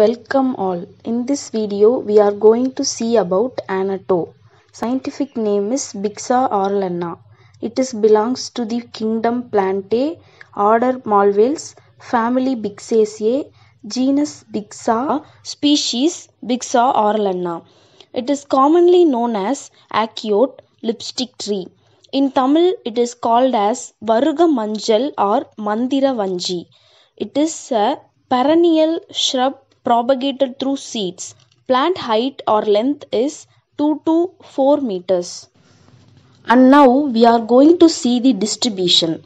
Welcome all. In this video we are going to see about Anato. Scientific name is Bixa orlana. It is belongs to the kingdom Plantae, order Malvales, family Bixaceae, genus Bixa, species Bixa orlana. It is commonly known as Acute lipstick tree. In Tamil it is called as Varuga Manjal or Mandira Vanji. It is a perennial shrub propagated through seeds. Plant height or length is 2 to 4 meters. And now we are going to see the distribution.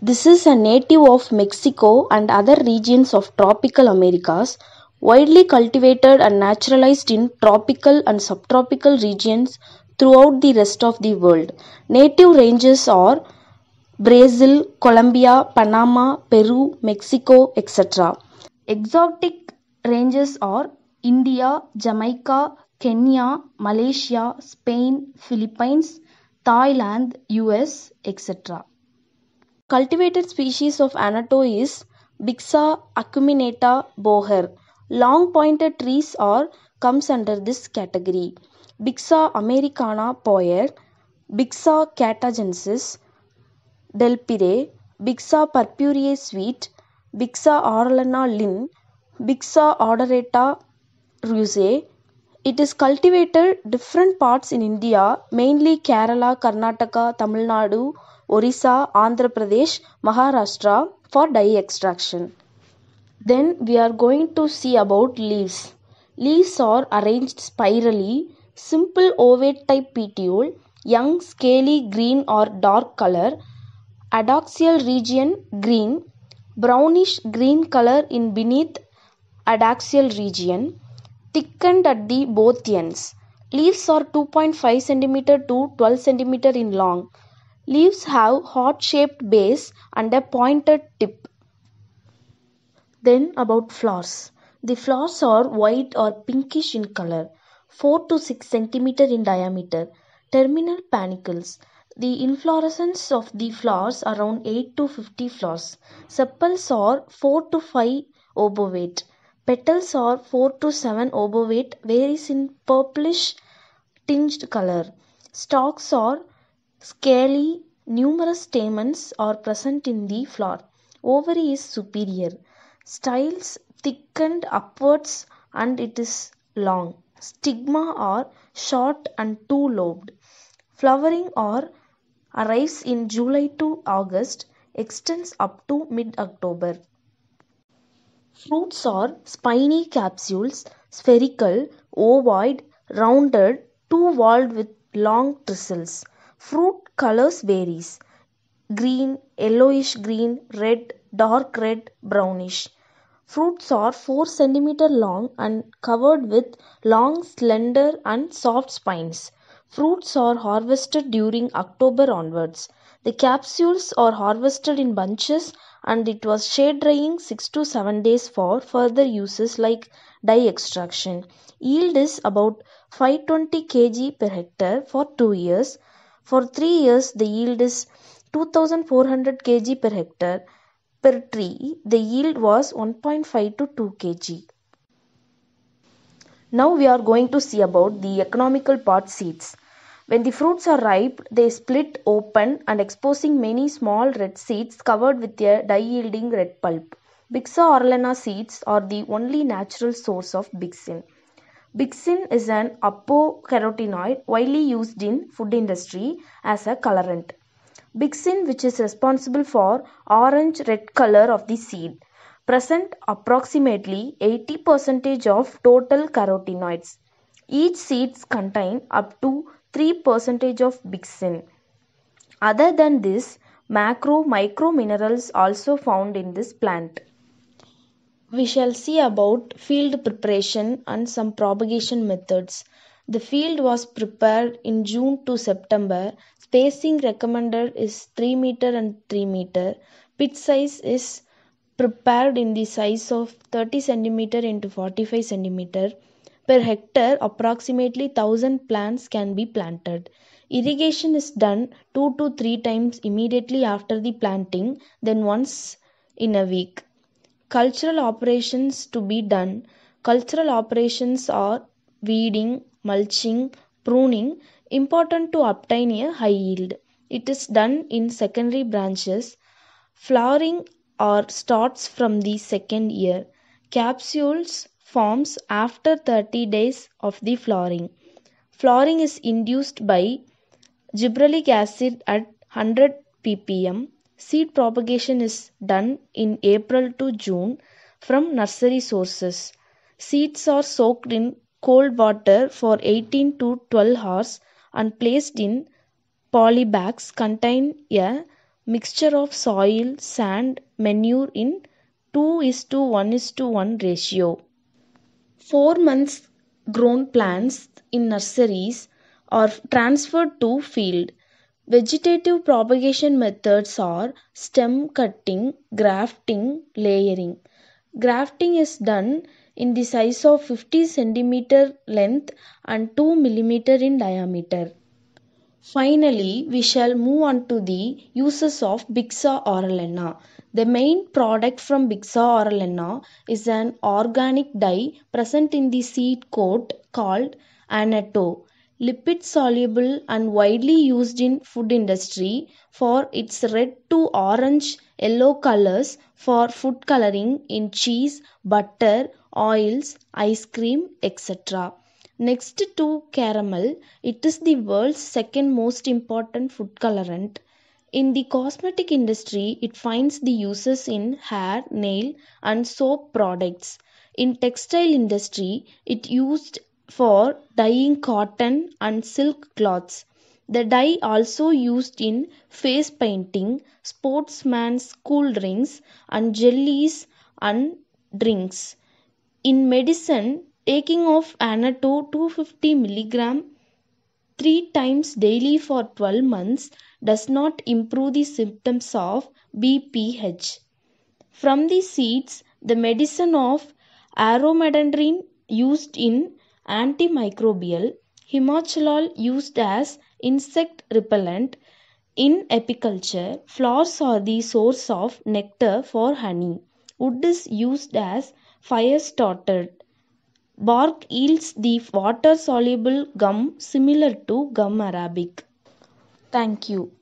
This is a native of Mexico and other regions of tropical Americas, widely cultivated and naturalized in tropical and subtropical regions throughout the rest of the world. Native ranges are Brazil, Colombia, Panama, Peru, Mexico, etc. Exotic Ranges are India, Jamaica, Kenya, Malaysia, Spain, Philippines, Thailand, US, etc. Cultivated species of Anatois is Bixa acuminata boher. Long pointed trees or comes under this category. Bixa americana poyer, Bixa Del delpire, Bixa purpurea sweet, Bixa orlana lin, Bixa odorata rusae. It is cultivated different parts in India, mainly Kerala, Karnataka, Tamil Nadu, Orissa, Andhra Pradesh, Maharashtra for dye extraction. Then we are going to see about leaves. Leaves are arranged spirally, simple ovate type petiole, young scaly green or dark color, adaxial region green, brownish green color in beneath adaxial region, thickened at the both ends. Leaves are 2.5 cm to 12 cm in long. Leaves have heart-shaped base and a pointed tip. Then about flowers. The flowers are white or pinkish in color, 4 to 6 cm in diameter. Terminal panicles. The inflorescence of the flowers around 8 to 50 flowers. Sepals are 4 to 5 obovate. Petals are four to seven obovate varies in purplish tinged color. Stalks are scaly. Numerous stamens are present in the flower. Ovary is superior. Styles thickened upwards and it is long. Stigma are short and two lobed. Flowering or arrives in July to August, extends up to mid October. Fruits are spiny capsules, spherical, ovoid, rounded, two-walled with long tristles. Fruit colors varies: green, yellowish green, red, dark red, brownish. Fruits are 4 cm long and covered with long, slender and soft spines. Fruits are harvested during October onwards. The capsules are harvested in bunches and it was shade drying 6 to 7 days for further uses like dye extraction. Yield is about 520 kg per hectare for 2 years. For 3 years the yield is 2400 kg per hectare. Per tree the yield was 1.5 to 2 kg. Now we are going to see about the economical part seeds. When the fruits are ripe, they split open and exposing many small red seeds covered with a dye yielding red pulp. Bixa orellana seeds are the only natural source of bixin. Bixin is an apocarotenoid widely used in food industry as a colorant. Bixin which is responsible for orange red color of the seed present approximately 80% of total carotenoids. Each seeds contain up to 3 percentage of bixin. Other than this, macro micro minerals also found in this plant. We shall see about field preparation and some propagation methods. The field was prepared in June to September. Spacing recommended is 3 meter and 3 meter. Pit size is prepared in the size of 30 centimeter into 45 centimeter. Per hectare approximately 1000 plants can be planted. Irrigation is done 2 to 3 times immediately after the planting then once in a week. Cultural operations to be done. Cultural operations are weeding, mulching, pruning important to obtain a high yield. It is done in secondary branches. Flowering or starts from the second year. Capsules forms after 30 days of the flowering. Flowering is induced by gibberellic acid at 100 ppm. Seed propagation is done in April to June from nursery sources. Seeds are soaked in cold water for 18 to 12 hours and placed in polybags contain a mixture of soil, sand, manure in 2 is to 1 is to 1 ratio four months grown plants in nurseries are transferred to field. Vegetative propagation methods are stem cutting, grafting, layering. Grafting is done in the size of 50 centimeter length and 2 millimeter in diameter. Finally, we shall move on to the uses of Bixa orellana. The main product from Bixa orellana is an organic dye present in the seed coat called anato, Lipid soluble and widely used in food industry for its red to orange yellow colors for food coloring in cheese, butter, oils, ice cream, etc. Next to caramel, it is the world's second most important food colorant. In the cosmetic industry, it finds the uses in hair, nail and soap products. In textile industry, it used for dyeing cotton and silk cloths. The dye also used in face painting, sportsman's cool drinks and jellies and drinks. In medicine, taking of Anato 250 mg three times daily for 12 months does not improve the symptoms of BPH. From the seeds, the medicine of aromadandrine used in antimicrobial, himachalol used as insect repellent, in apiculture, flowers are the source of nectar for honey. Wood is used as fire starter Bark yields the water soluble gum similar to gum arabic. Thank you.